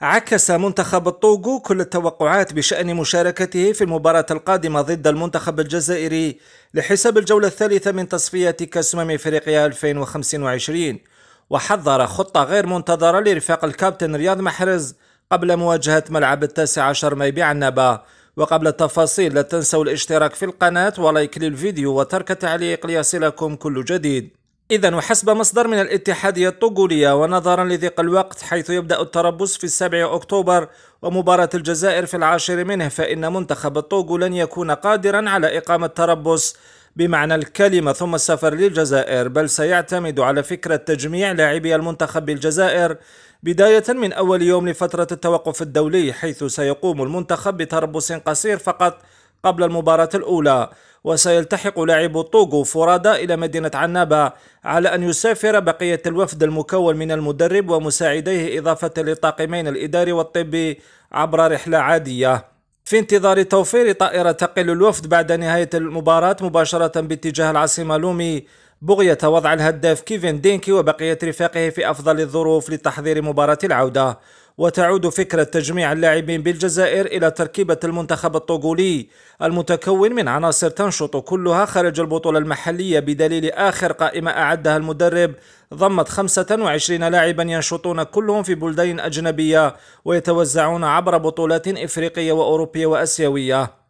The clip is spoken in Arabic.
عكس منتخب الطوغو كل التوقعات بشأن مشاركته في المباراة القادمة ضد المنتخب الجزائري لحساب الجولة الثالثة من تصفية كأس أمم إفريقيا 2025 وحضر خطة غير منتظرة لرفاق الكابتن رياض محرز قبل مواجهة ملعب التاسع عشر ميبيع النبا وقبل التفاصيل لا تنسوا الاشتراك في القناة ولايك للفيديو وترك تعليق ليصلكم كل جديد إذا وحسب مصدر من الاتحادية الطوغولية ونظرا لضيق الوقت حيث يبدأ التربص في السابع أكتوبر ومباراة الجزائر في العاشر منه فإن منتخب الطوغو لن يكون قادرا على إقامة تربص بمعنى الكلمة ثم السفر للجزائر بل سيعتمد على فكرة تجميع لاعبي المنتخب بالجزائر بداية من أول يوم لفترة التوقف الدولي حيث سيقوم المنتخب بتربص قصير فقط قبل المباراة الأولى وسيلتحق لاعب طوغو فرادا إلى مدينة عنابة على أن يسافر بقية الوفد المكون من المدرب ومساعديه إضافة للطاقمين الإداري والطبي عبر رحلة عادية في انتظار توفير طائرة تقل الوفد بعد نهاية المباراة مباشرة باتجاه العاصمة لومي بغية وضع الهداف كيفن دينكي وبقية رفاقه في أفضل الظروف لتحضير مباراة العودة وتعود فكرة تجميع اللاعبين بالجزائر إلى تركيبة المنتخب الطوغولي المتكون من عناصر تنشط كلها خارج البطولة المحلية بدليل آخر قائمة أعدها المدرب ضمت 25 لاعبا ينشطون كلهم في بلدان أجنبية ويتوزعون عبر بطولات إفريقية وأوروبية وأسيوية